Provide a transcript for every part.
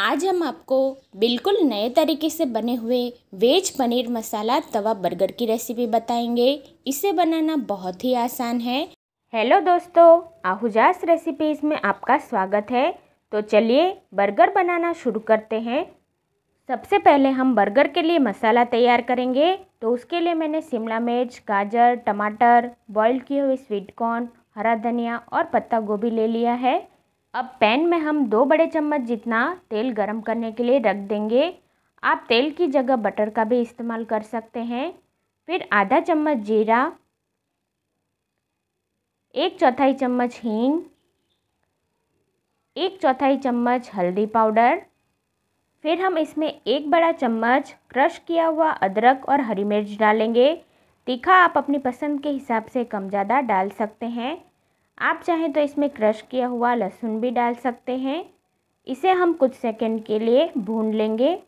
आज हम आपको बिल्कुल नए तरीके से बने हुए वेज पनीर मसाला तवा बर्गर की रेसिपी बताएंगे इसे बनाना बहुत ही आसान है हेलो दोस्तों आहुजास रेसिपीज़ में आपका स्वागत है तो चलिए बर्गर बनाना शुरू करते हैं सबसे पहले हम बर्गर के लिए मसाला तैयार करेंगे तो उसके लिए मैंने शिमला मिर्च गाजर टमाटर बॉयल किए हुए स्वीट कॉर्न हरा धनिया और पत्ता गोभी ले लिया है अब पैन में हम दो बड़े चम्मच जितना तेल गरम करने के लिए रख देंगे आप तेल की जगह बटर का भी इस्तेमाल कर सकते हैं फिर आधा चम्मच जीरा एक चौथाई चम्मच हींग एक चौथाई चम्मच हल्दी पाउडर फिर हम इसमें एक बड़ा चम्मच क्रश किया हुआ अदरक और हरी मिर्च डालेंगे तीखा आप अपनी पसंद के हिसाब से कम ज़्यादा डाल सकते हैं आप चाहें तो इसमें क्रश किया हुआ लहसुन भी डाल सकते हैं इसे हम कुछ सेकंड के लिए भून लेंगे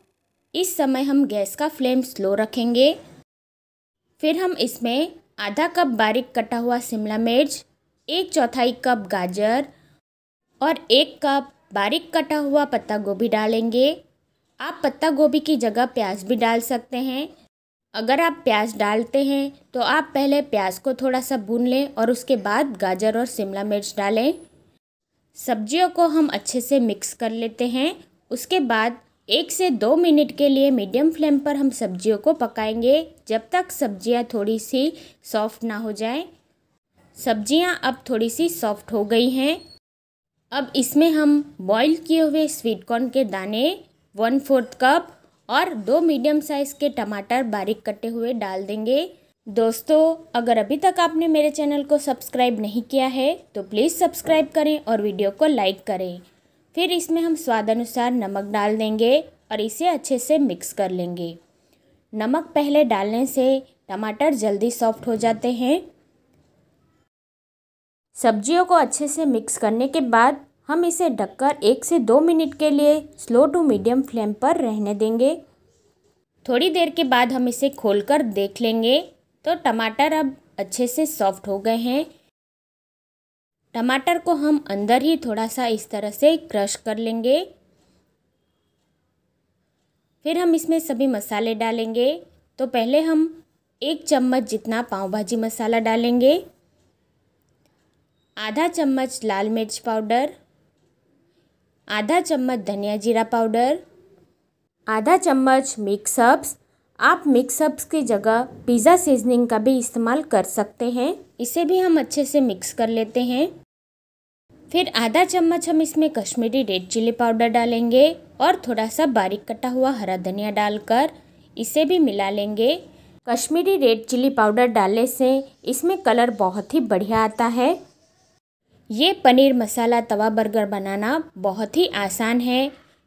इस समय हम गैस का फ्लेम स्लो रखेंगे फिर हम इसमें आधा कप बारीक कटा हुआ शिमला मिर्च एक चौथाई कप गाजर और एक कप बारीक कटा हुआ पत्ता गोभी डालेंगे आप पत्ता गोभी की जगह प्याज भी डाल सकते हैं अगर आप प्याज डालते हैं तो आप पहले प्याज को थोड़ा सा भून लें और उसके बाद गाजर और शिमला मिर्च डालें सब्जियों को हम अच्छे से मिक्स कर लेते हैं उसके बाद एक से दो मिनट के लिए मीडियम फ्लेम पर हम सब्जियों को पकाएंगे जब तक सब्जियां थोड़ी सी सॉफ्ट ना हो जाए सब्जियां अब थोड़ी सी सॉफ्ट हो गई हैं अब इसमें हम बॉईल किए हुए स्वीट कॉर्न के दाने वन फोर्थ कप और दो मीडियम साइज़ के टमाटर बारीक कटे हुए डाल देंगे दोस्तों अगर अभी तक आपने मेरे चैनल को सब्सक्राइब नहीं किया है तो प्लीज़ सब्सक्राइब करें और वीडियो को लाइक करें फिर इसमें हम स्वाद अनुसार नमक डाल देंगे और इसे अच्छे से मिक्स कर लेंगे नमक पहले डालने से टमाटर जल्दी सॉफ्ट हो जाते हैं सब्जियों को अच्छे से मिक्स करने के बाद हम इसे ढककर एक से दो मिनट के लिए स्लो टू मीडियम फ्लेम पर रहने देंगे थोड़ी देर के बाद हम इसे खोलकर देख लेंगे तो टमाटर अब अच्छे से सॉफ्ट हो गए हैं टमाटर को हम अंदर ही थोड़ा सा इस तरह से क्रश कर लेंगे फिर हम इसमें सभी मसाले डालेंगे तो पहले हम एक चम्मच जितना पाव भाजी मसाला डालेंगे आधा चम्मच लाल मिर्च पाउडर आधा चम्मच धनिया जीरा पाउडर आधा चम्मच मिक्स आप मिक्स की जगह पिज़्ज़ा सीजनिंग का भी इस्तेमाल कर सकते हैं इसे भी हम अच्छे से मिक्स कर लेते हैं फिर आधा चम्मच हम इसमें कश्मीरी रेड चिली पाउडर डालेंगे और थोड़ा सा बारीक कटा हुआ हरा धनिया डालकर इसे भी मिला लेंगे कश्मीरी रेड चिली पाउडर डालने से इसमें कलर बहुत ही बढ़िया आता है ये पनीर मसाला तवा बर्गर बनाना बहुत ही आसान है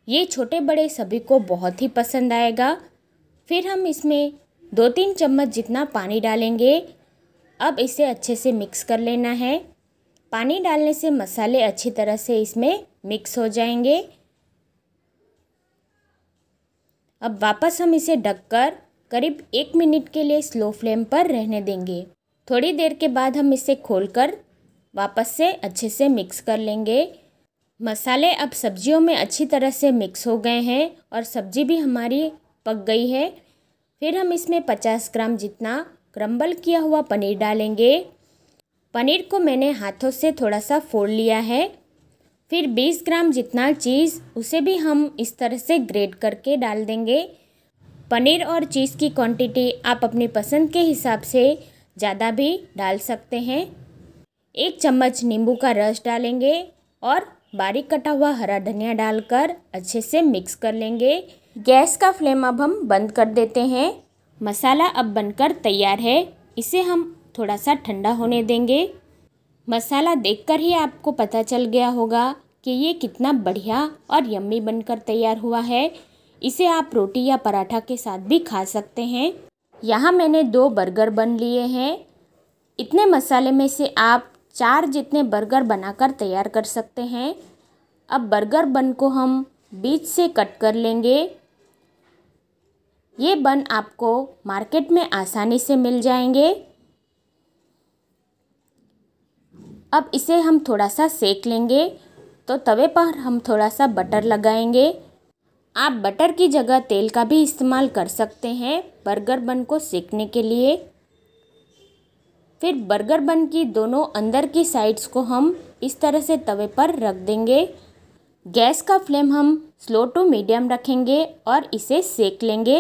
ये छोटे बड़े सभी को बहुत ही पसंद आएगा फिर हम इसमें दो तीन चम्मच जितना पानी डालेंगे अब इसे अच्छे से मिक्स कर लेना है पानी डालने से मसाले अच्छी तरह से इसमें मिक्स हो जाएंगे अब वापस हम इसे ढककर करीब एक मिनट के लिए स्लो फ्लेम पर रहने देंगे थोड़ी देर के बाद हम इसे खोलकर वापस से अच्छे से मिक्स कर लेंगे मसाले अब सब्जियों में अच्छी तरह से मिक्स हो गए हैं और सब्जी भी हमारी पक गई है फिर हम इसमें पचास ग्राम जितना क्रम्बल किया हुआ पनीर डालेंगे पनीर को मैंने हाथों से थोड़ा सा फोड़ लिया है फिर 20 ग्राम जितना चीज़ उसे भी हम इस तरह से ग्रेट करके डाल देंगे पनीर और चीज़ की क्वांटिटी आप अपनी पसंद के हिसाब से ज़्यादा भी डाल सकते हैं एक चम्मच नींबू का रस डालेंगे और बारीक कटा हुआ हरा धनिया डालकर अच्छे से मिक्स कर लेंगे गैस का फ्लेम अब हम बंद कर देते हैं मसाला अब बनकर तैयार है इसे हम थोड़ा सा ठंडा होने देंगे मसाला देखकर ही आपको पता चल गया होगा कि ये कितना बढ़िया और यम्मी बनकर तैयार हुआ है इसे आप रोटी या पराठा के साथ भी खा सकते हैं यहाँ मैंने दो बर्गर बन लिए हैं इतने मसाले में से आप चार जितने बर्गर बनाकर तैयार कर सकते हैं अब बर्गर बन को हम बीच से कट कर लेंगे ये बन आपको मार्केट में आसानी से मिल जाएंगे अब इसे हम थोड़ा सा सेक लेंगे तो तवे पर हम थोड़ा सा बटर लगाएंगे आप बटर की जगह तेल का भी इस्तेमाल कर सकते हैं बर्गर बन को सेकने के लिए फिर बर्गर बन की दोनों अंदर की साइड्स को हम इस तरह से तवे पर रख देंगे गैस का फ्लेम हम स्लो टू मीडियम रखेंगे और इसे सेक लेंगे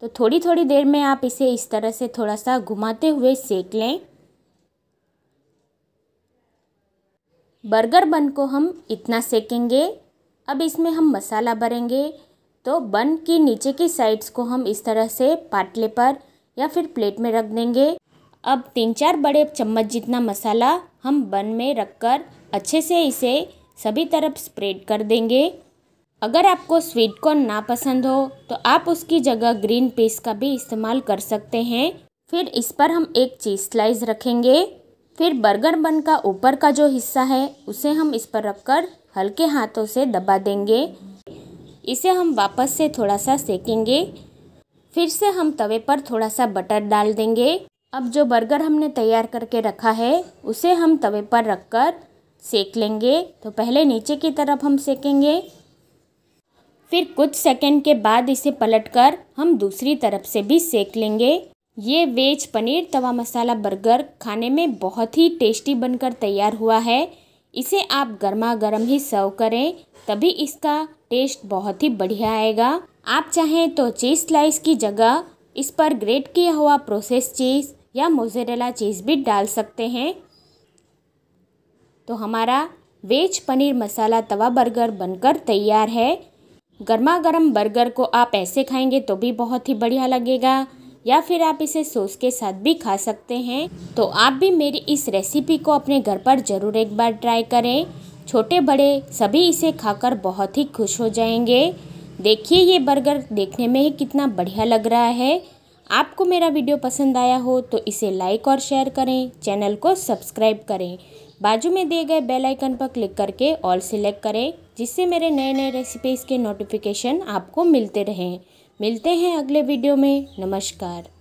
तो थोड़ी थोड़ी देर में आप इसे इस तरह से थोड़ा सा घुमाते हुए सेक लें बर्गर बन को हम इतना सेकेंगे अब इसमें हम मसाला भरेंगे तो बन की नीचे की साइड्स को हम इस तरह से पाटले पर या फिर प्लेट में रख देंगे अब तीन चार बड़े चम्मच जितना मसाला हम बन में रखकर अच्छे से इसे सभी तरफ स्प्रेड कर देंगे अगर आपको स्वीट कॉर्न ना पसंद हो तो आप उसकी जगह ग्रीन पीस का भी इस्तेमाल कर सकते हैं फिर इस पर हम एक चीज़ स्लाइस रखेंगे फिर बर्गर बन का ऊपर का जो हिस्सा है उसे हम इस पर रखकर हल्के हाथों से दबा देंगे इसे हम वापस से थोड़ा सा सेकेंगे फिर से हम तवे पर थोड़ा सा बटर डाल देंगे अब जो बर्गर हमने तैयार करके रखा है उसे हम तवे पर रखकर सेक लेंगे तो पहले नीचे की तरफ हम सेकेंगे फिर कुछ सेकंड के बाद इसे पलटकर हम दूसरी तरफ से भी सेक लेंगे ये वेज पनीर तवा मसाला बर्गर खाने में बहुत ही टेस्टी बनकर तैयार हुआ है इसे आप गर्मा गर्म ही सर्व करें तभी इसका टेस्ट बहुत ही बढ़िया आएगा आप चाहें तो चीज़ स्लाइस की जगह इस पर ग्रेट किया हुआ प्रोसेस चीज़ या मोज़रेला चीज़ भी डाल सकते हैं तो हमारा वेज पनीर मसाला तवा बर्गर बनकर तैयार है गर्मा गर्म बर्गर को आप ऐसे खाएंगे तो भी बहुत ही बढ़िया लगेगा या फिर आप इसे सॉस के साथ भी खा सकते हैं तो आप भी मेरी इस रेसिपी को अपने घर पर ज़रूर एक बार ट्राई करें छोटे बड़े सभी इसे खाकर बहुत ही खुश हो जाएंगे देखिए ये बर्गर देखने में ही कितना बढ़िया लग रहा है आपको मेरा वीडियो पसंद आया हो तो इसे लाइक और शेयर करें चैनल को सब्सक्राइब करें बाजू में दिए गए बेल आइकन पर क्लिक करके ऑल सिलेक्ट करें जिससे मेरे नए नए रेसिपीज़ के नोटिफिकेशन आपको मिलते रहें मिलते हैं अगले वीडियो में नमस्कार